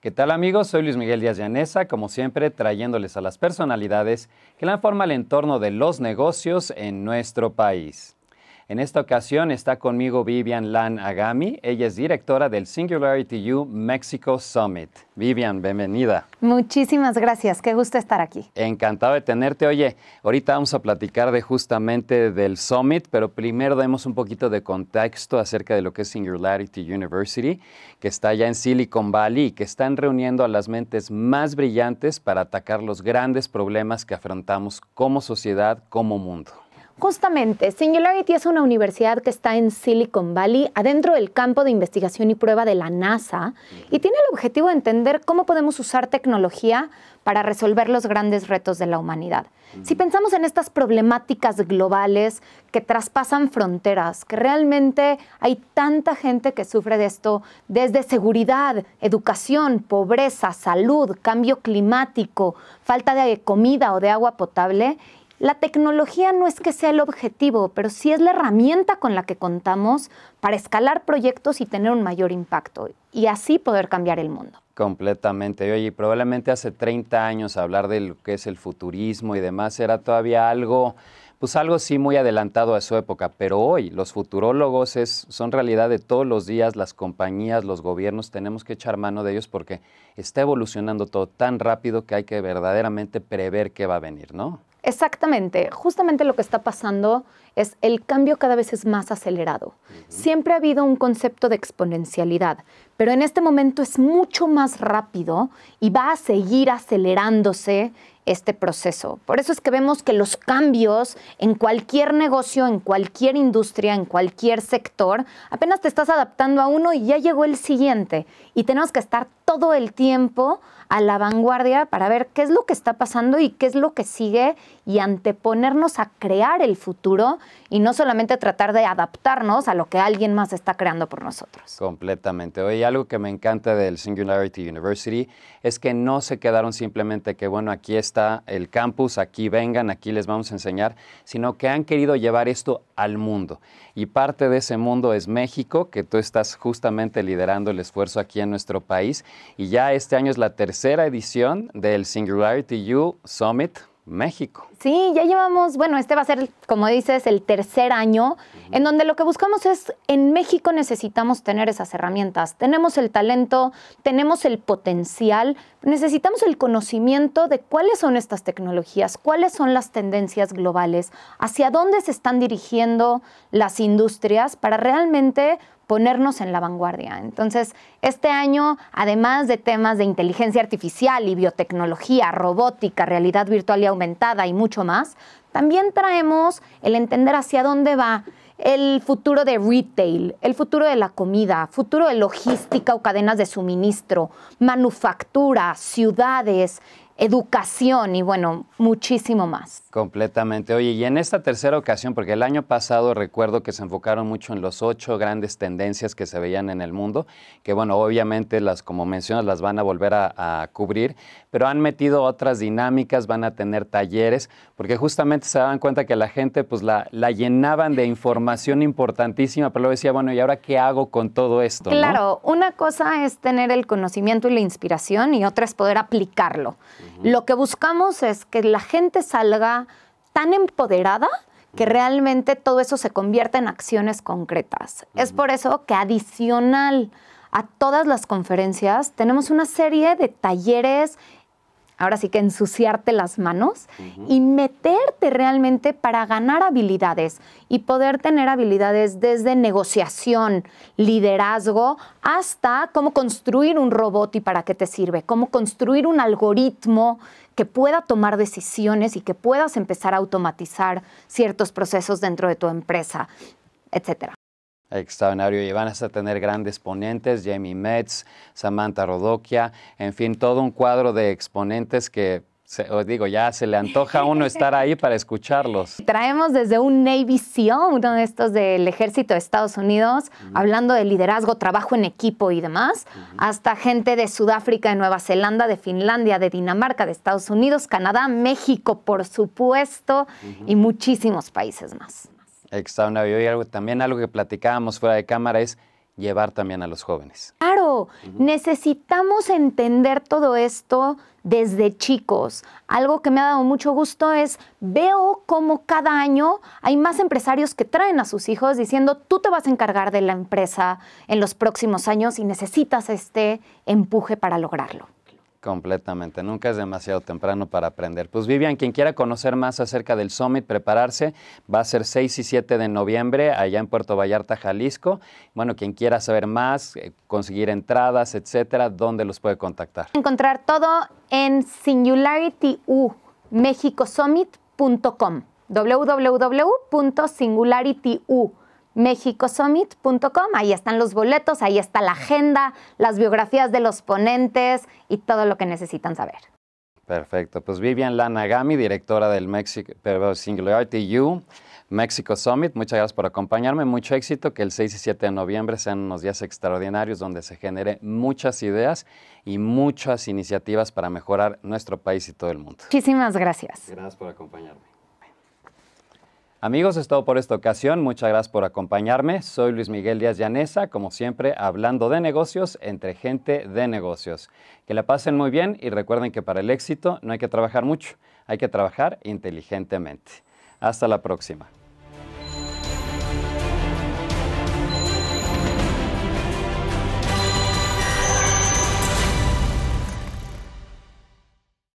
¿Qué tal amigos? Soy Luis Miguel Díaz Llanesa, como siempre trayéndoles a las personalidades que dan forma al entorno de los negocios en nuestro país. En esta ocasión está conmigo Vivian Lan Agami. Ella es directora del Singularity U Mexico Summit. Vivian, bienvenida. Muchísimas gracias. Qué gusto estar aquí. Encantado de tenerte. Oye, ahorita vamos a platicar de justamente del Summit, pero primero demos un poquito de contexto acerca de lo que es Singularity University, que está allá en Silicon Valley y que están reuniendo a las mentes más brillantes para atacar los grandes problemas que afrontamos como sociedad, como mundo. Justamente, Singularity es una universidad que está en Silicon Valley, adentro del campo de investigación y prueba de la NASA, y tiene el objetivo de entender cómo podemos usar tecnología para resolver los grandes retos de la humanidad. Si pensamos en estas problemáticas globales que traspasan fronteras, que realmente hay tanta gente que sufre de esto, desde seguridad, educación, pobreza, salud, cambio climático, falta de comida o de agua potable, la tecnología no es que sea el objetivo, pero sí es la herramienta con la que contamos para escalar proyectos y tener un mayor impacto y así poder cambiar el mundo. Completamente. Oye, probablemente hace 30 años hablar de lo que es el futurismo y demás era todavía algo pues algo sí muy adelantado a su época, pero hoy los futurólogos es, son realidad de todos los días, las compañías, los gobiernos, tenemos que echar mano de ellos porque está evolucionando todo tan rápido que hay que verdaderamente prever qué va a venir, ¿no? Exactamente, justamente lo que está pasando es el cambio cada vez es más acelerado. Siempre ha habido un concepto de exponencialidad, pero en este momento es mucho más rápido y va a seguir acelerándose este proceso. Por eso es que vemos que los cambios en cualquier negocio, en cualquier industria, en cualquier sector, apenas te estás adaptando a uno y ya llegó el siguiente. Y tenemos que estar todo el tiempo a la vanguardia para ver qué es lo que está pasando y qué es lo que sigue y anteponernos a crear el futuro y no solamente tratar de adaptarnos a lo que alguien más está creando por nosotros. Completamente. Oye, algo que me encanta del Singularity University es que no se quedaron simplemente que, bueno, aquí está el campus, aquí vengan, aquí les vamos a enseñar, sino que han querido llevar esto al mundo. Y parte de ese mundo es México, que tú estás justamente liderando el esfuerzo aquí en nuestro país. Y ya este año es la tercera edición del Singularity U Summit, México. Sí, ya llevamos, bueno, este va a ser, como dices, el tercer año, en donde lo que buscamos es, en México necesitamos tener esas herramientas. Tenemos el talento, tenemos el potencial, necesitamos el conocimiento de cuáles son estas tecnologías, cuáles son las tendencias globales, hacia dónde se están dirigiendo las industrias para realmente ponernos en la vanguardia. Entonces, este año, además de temas de inteligencia artificial y biotecnología, robótica, realidad virtual y aumentada y mucho más, también traemos el entender hacia dónde va el futuro de retail, el futuro de la comida, futuro de logística o cadenas de suministro, manufactura, ciudades, educación y bueno, muchísimo más. Completamente. Oye, y en esta tercera ocasión, porque el año pasado recuerdo que se enfocaron mucho en los ocho grandes tendencias que se veían en el mundo, que bueno, obviamente las, como mencionas, las van a volver a, cubrir, pero han metido otras dinámicas, van a tener talleres, porque justamente se daban cuenta que la gente pues la, la llenaban de información importantísima, pero luego decía, bueno, ¿y ahora qué hago con todo esto? Claro, una cosa es tener el conocimiento y la inspiración y otra es poder aplicarlo. Lo que buscamos es que la gente salga tan empoderada que realmente todo eso se convierta en acciones concretas. Es por eso que adicional a todas las conferencias tenemos una serie de talleres, ahora sí que ensuciarte las manos y meter realmente para ganar habilidades y poder tener habilidades desde negociación, liderazgo, hasta cómo construir un robot y para qué te sirve, cómo construir un algoritmo que pueda tomar decisiones y que puedas empezar a automatizar ciertos procesos dentro de tu empresa, etcétera. Extraordinario. Y van a tener grandes ponentes, Jamie Metz, Samantha Rodoquia, en fin, todo un cuadro de exponentes que os digo, ya se le antoja a uno estar ahí para escucharlos. Traemos desde un Navy SEAL, uno de estos del ejército de Estados Unidos, hablando de liderazgo, trabajo en equipo y demás, hasta gente de Sudáfrica, de Nueva Zelanda, de Finlandia, de Dinamarca, de Estados Unidos, Canadá, México, por supuesto, y muchísimos países más. Exacto, y algo, también algo que platicábamos fuera de cámara es llevar también a los jóvenes. Claro, necesitamos entender todo esto desde chicos. Algo que me ha dado mucho gusto es, veo cómo cada año hay más empresarios que traen a sus hijos diciendo, tú te vas a encargar de la empresa en los próximos años y necesitas este empuje para lograrlo. Completamente, nunca es demasiado temprano para aprender. Pues Vivian, quien quiera conocer más acerca del Summit, prepararse, va a ser 6 y 7 de noviembre allá en Puerto Vallarta, Jalisco. Bueno, quien quiera saber más, eh, conseguir entradas, etcétera, ¿dónde los puede contactar? Encontrar todo en singularityumexicosummit.com www.singularityu mexicosummit.com. Ahí están los boletos, ahí está la agenda, las biografías de los ponentes y todo lo que necesitan saber. Perfecto. Pues Vivian Lanagami, directora del Mexico, Singularity U, Mexico Summit. Muchas gracias por acompañarme. Mucho éxito. Que el 6 y 7 de noviembre sean unos días extraordinarios donde se genere muchas ideas y muchas iniciativas para mejorar nuestro país y todo el mundo. Muchísimas gracias. Gracias por acompañarme. Amigos, es por esta ocasión. Muchas gracias por acompañarme. Soy Luis Miguel Díaz Llanesa, como siempre, hablando de negocios entre gente de negocios. Que la pasen muy bien y recuerden que para el éxito no hay que trabajar mucho, hay que trabajar inteligentemente. Hasta la próxima.